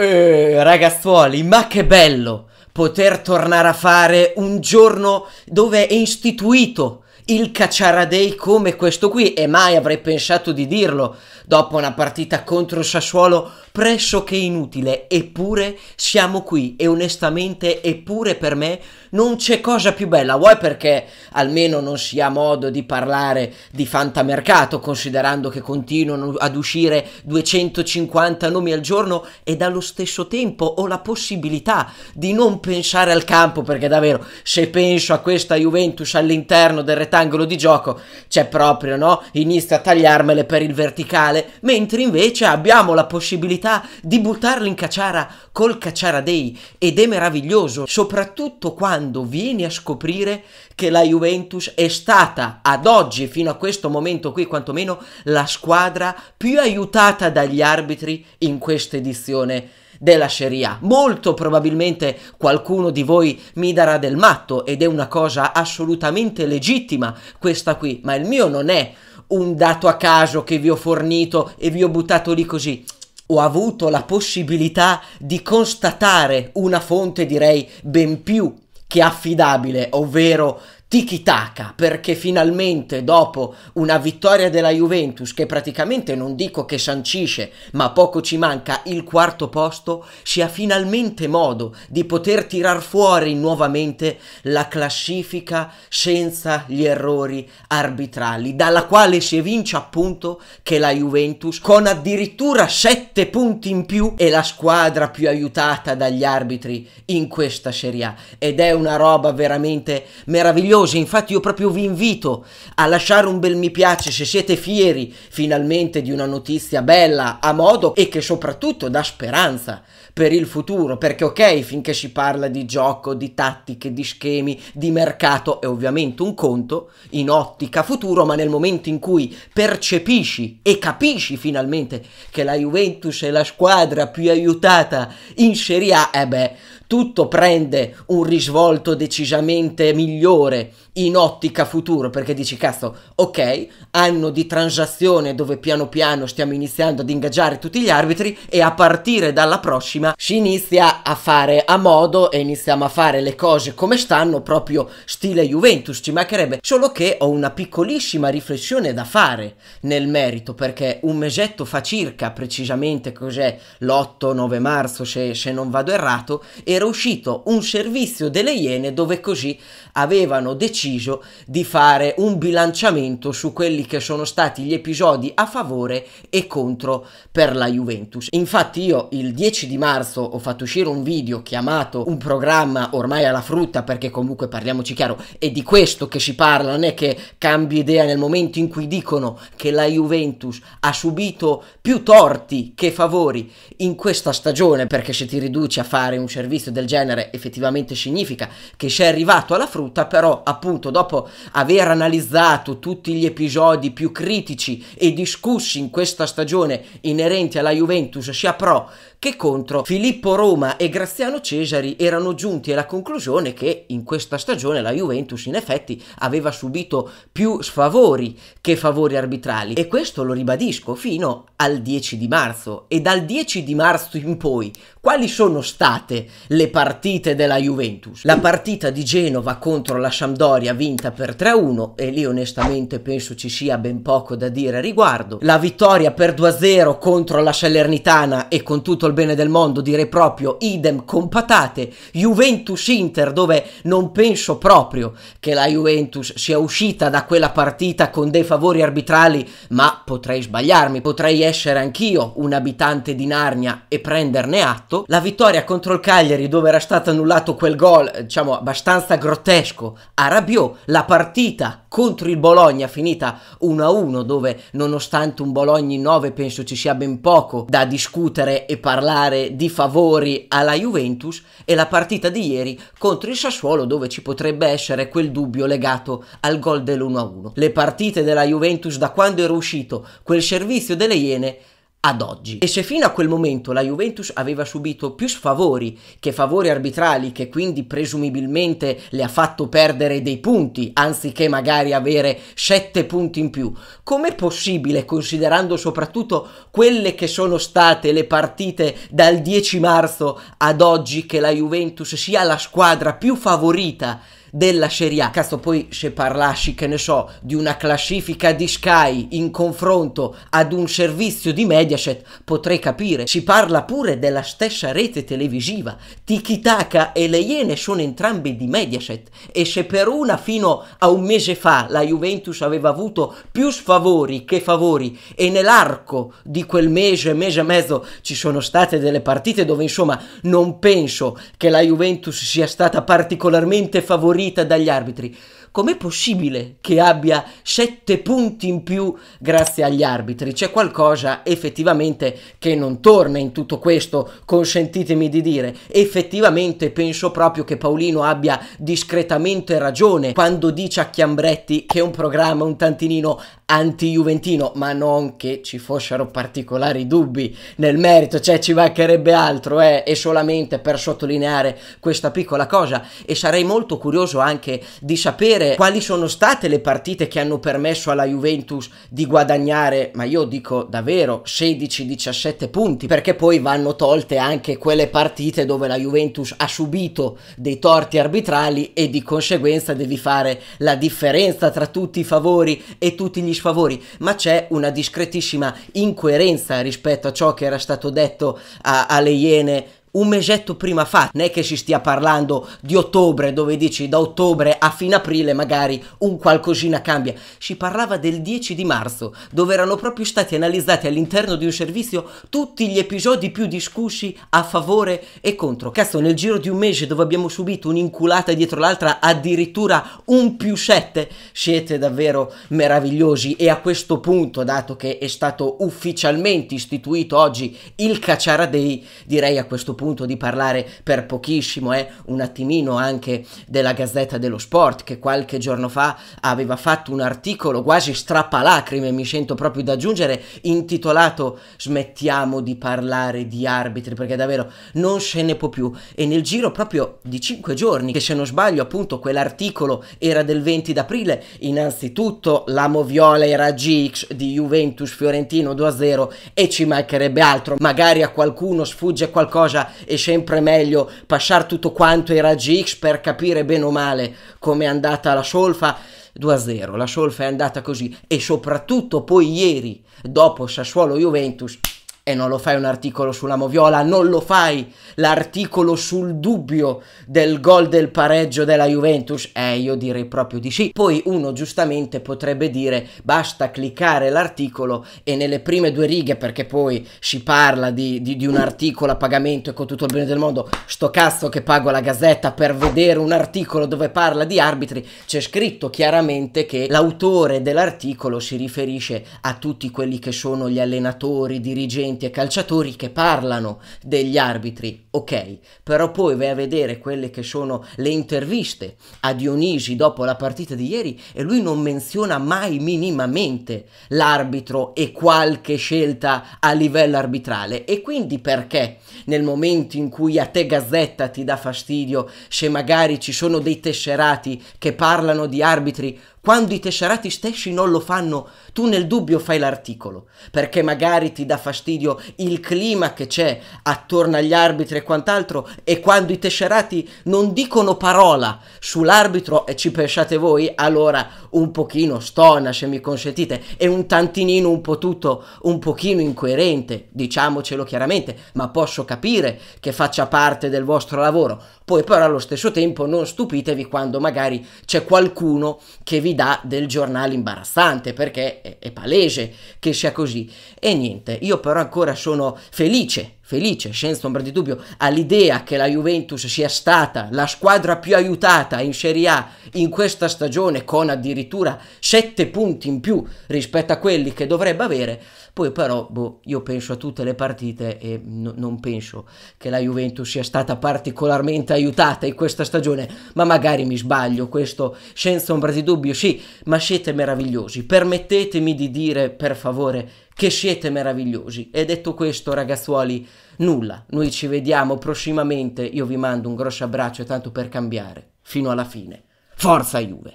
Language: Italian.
Eh, ragazzuoli, ma che bello poter tornare a fare un giorno dove è istituito il Cacciaradei come questo qui e mai avrei pensato di dirlo dopo una partita contro il Sassuolo pressoché inutile, eppure siamo qui e onestamente eppure per me non c'è cosa più bella, vuoi perché almeno non si ha modo di parlare di fantamercato considerando che continuano ad uscire 250 nomi al giorno ed allo stesso tempo ho la possibilità di non pensare al campo perché davvero se penso a questa Juventus all'interno del retaggio quest'angolo di gioco c'è proprio, no? Inizia a tagliarmele per il verticale, mentre invece abbiamo la possibilità di buttarlo in cacciara col cacciara dei ed è meraviglioso, soprattutto quando vieni a scoprire che la Juventus è stata ad oggi fino a questo momento qui quantomeno la squadra più aiutata dagli arbitri in questa edizione della Sharia. Molto probabilmente qualcuno di voi mi darà del matto ed è una cosa assolutamente legittima questa qui, ma il mio non è un dato a caso che vi ho fornito e vi ho buttato lì così ho avuto la possibilità di constatare una fonte direi ben più che affidabile, ovvero tiki taka perché finalmente dopo una vittoria della Juventus che praticamente non dico che sancisce ma poco ci manca il quarto posto si ha finalmente modo di poter tirar fuori nuovamente la classifica senza gli errori arbitrali dalla quale si evince appunto che la Juventus con addirittura 7 punti in più è la squadra più aiutata dagli arbitri in questa Serie A ed è una roba veramente meravigliosa meravigliosi. Infatti, io proprio vi invito a lasciare un bel mi piace se siete fieri finalmente di una notizia bella, a modo e che soprattutto dà speranza per il futuro. Perché, ok, finché si parla di gioco, di tattiche, di schemi, di mercato, è ovviamente un conto in ottica futuro, ma nel momento in cui percepisci e capisci finalmente che la Juventus è la squadra più aiutata in Serie A, e eh beh tutto prende un risvolto decisamente migliore in ottica futuro perché dici cazzo ok anno di transazione dove piano piano stiamo iniziando ad ingaggiare tutti gli arbitri e a partire dalla prossima si inizia a fare a modo e iniziamo a fare le cose come stanno proprio stile Juventus ci mancherebbe solo che ho una piccolissima riflessione da fare nel merito perché un mesetto fa circa precisamente cos'è l'8-9 marzo se, se non vado errato era uscito un servizio delle Iene dove così avevano deciso deciso di fare un bilanciamento su quelli che sono stati gli episodi a favore e contro per la Juventus. Infatti io il 10 di marzo ho fatto uscire un video chiamato Un programma ormai alla frutta perché comunque parliamoci chiaro è di questo che si parla, non è che cambi idea nel momento in cui dicono che la Juventus ha subito più torti che favori in questa stagione perché se ti riduci a fare un servizio del genere effettivamente significa che sei arrivato alla frutta però appunto appunto dopo aver analizzato tutti gli episodi più critici e discussi in questa stagione inerenti alla Juventus sia pro che contro, Filippo Roma e Graziano Cesari erano giunti alla conclusione che in questa stagione la Juventus in effetti aveva subito più sfavori che favori arbitrali e questo lo ribadisco fino al 10 di marzo e dal 10 di marzo in poi quali sono state le partite della Juventus? La partita di Genova contro la Sampdoria vinta per 3-1 e lì onestamente penso ci sia ben poco da dire a riguardo. La vittoria per 2-0 contro la Salernitana e con tutto il bene del mondo direi proprio idem con patate. Juventus-Inter dove non penso proprio che la Juventus sia uscita da quella partita con dei favori arbitrali ma potrei sbagliarmi, potrei essere anch'io un abitante di Narnia e prenderne atto fatto. La vittoria contro il Cagliari dove era stato annullato quel gol, eh, diciamo abbastanza grottesco, a Rabiot. La partita contro il Bologna finita 1-1 dove nonostante un Bologna in 9 penso ci sia ben poco da discutere e parlare di favori alla Juventus e la partita di ieri contro il Sassuolo dove ci potrebbe essere quel dubbio legato al gol dell'1-1. Le partite della Juventus da quando era uscito quel servizio delle Iene ad oggi. E se fino a quel momento la Juventus aveva subito più sfavori che favori arbitrali, che quindi presumibilmente le ha fatto perdere dei punti, anziché magari avere 7 punti in più, com'è possibile, considerando soprattutto quelle che sono state le partite dal 10 marzo ad oggi, che la Juventus sia la squadra più favorita della Serie A. Cazzo, poi se parlassi, che ne so, di una classifica di Sky in confronto ad un servizio di Mediaset, potrei capire. Si parla pure della stessa rete televisiva. Tiki Taka e le Iene sono entrambi di Mediaset e se per una fino a un mese fa la Juventus aveva avuto più sfavori che favori e nell'arco di quel mese, mese e mezzo ci sono state delle partite dove insomma non penso che la Juventus sia stata particolarmente favorita favorita dagli arbitri com'è possibile che abbia sette punti in più grazie agli arbitri? C'è qualcosa effettivamente che non torna in tutto questo, consentitemi di dire. Effettivamente penso proprio che Paolino abbia discretamente ragione quando dice a Chiambretti che è un programma un tantinino anti-juventino, ma non che ci fossero particolari dubbi nel merito, cioè ci mancherebbe altro, eh, è solamente per sottolineare questa piccola cosa e sarei molto curioso anche di sapere vedere quali sono state le partite che hanno permesso alla Juventus di guadagnare, ma io dico davvero 16-17 punti, perché poi vanno tolte anche quelle partite dove la Juventus ha subito dei torti arbitrali e di conseguenza devi fare la differenza tra tutti i favori e tutti gli sfavori, ma c'è una discretissima incoerenza rispetto a ciò che era stato detto alle Iene un mesetto prima fa, non è che si stia parlando di ottobre dove dici da ottobre a fine aprile magari un qualcosina cambia, si parlava del 10 di marzo dove erano proprio stati analizzati all'interno di un servizio tutti gli episodi più discussi a favore e contro, cazzo nel giro di un mese dove abbiamo subito un'inculata dietro l'altra addirittura un più 7 siete davvero meravigliosi e a questo punto dato che è stato ufficialmente istituito oggi il Cacciara Day direi a questo punto punto di parlare per pochissimo e eh, un attimino anche della Gazzetta dello Sport che qualche giorno fa aveva fatto un articolo quasi strappalacrime, mi sento proprio da aggiungere, intitolato Smettiamo di parlare di arbitri perché davvero non se ne può più e nel giro proprio di 5 giorni che se non sbaglio appunto quell'articolo era del 20 d'aprile, innanzitutto la Moviola era GX di Juventus Fiorentino 2-0 e ci mancherebbe altro, magari a qualcuno sfugge qualcosa è sempre meglio passare tutto quanto ai raggi X per capire bene o male come è andata la solfa. 2-0, la solfa è andata così e soprattutto poi ieri, dopo Sassuolo-Juventus, e non lo fai un articolo sulla Moviola, non lo fai l'articolo sul dubbio del gol del pareggio della Juventus? Eh, io direi proprio di sì. Poi uno giustamente potrebbe dire basta cliccare l'articolo e nelle prime due righe, perché poi si parla di, di, di un articolo a pagamento e con tutto il bene del mondo, sto cazzo che pago la gazzetta per vedere un articolo dove parla di arbitri, c'è scritto chiaramente che l'autore dell'articolo si riferisce a tutti quelli che sono gli allenatori, dirigenti, dirigenti e calciatori che parlano degli arbitri, ok, però poi vai a vedere quelle che sono le interviste a Dionisi dopo la partita di ieri e lui non menziona mai minimamente l'arbitro e qualche scelta a livello arbitrale. E quindi perché nel momento in cui a te Gazzetta ti dà fastidio se magari ci sono dei tesserati che parlano di arbitri, quando i tesserati stessi non lo fanno, tu nel dubbio fai l'articolo, perché magari ti dà fastidio il clima che c'è attorno agli arbitri e quant'altro, e quando i tesserati non dicono parola sull'arbitro e ci pensate voi, allora un pochino stona, se mi consentite, è un tantinino un po' tutto, un pochino incoerente, diciamocelo chiaramente, ma posso capire che faccia parte del vostro lavoro. Poi però allo stesso tempo non stupitevi quando magari c'è qualcuno che vi vi dà del giornale imbarazzante perché è, è palese che sia così. E niente, io però ancora sono felice felice, senza ombra di dubbio, all'idea che la Juventus sia stata la squadra più aiutata in Serie A in questa stagione con addirittura 7 punti in più rispetto a quelli che dovrebbe avere, poi però boh, io penso a tutte le partite e non penso che la Juventus sia stata particolarmente aiutata in questa stagione, ma magari mi sbaglio, questo senza ombra di dubbio sì, ma siete meravigliosi, permettetemi di dire per favore che siete meravigliosi. E detto questo, ragazzuoli, nulla. Noi ci vediamo prossimamente. Io vi mando un grosso abbraccio, tanto per cambiare, fino alla fine. Forza Juve!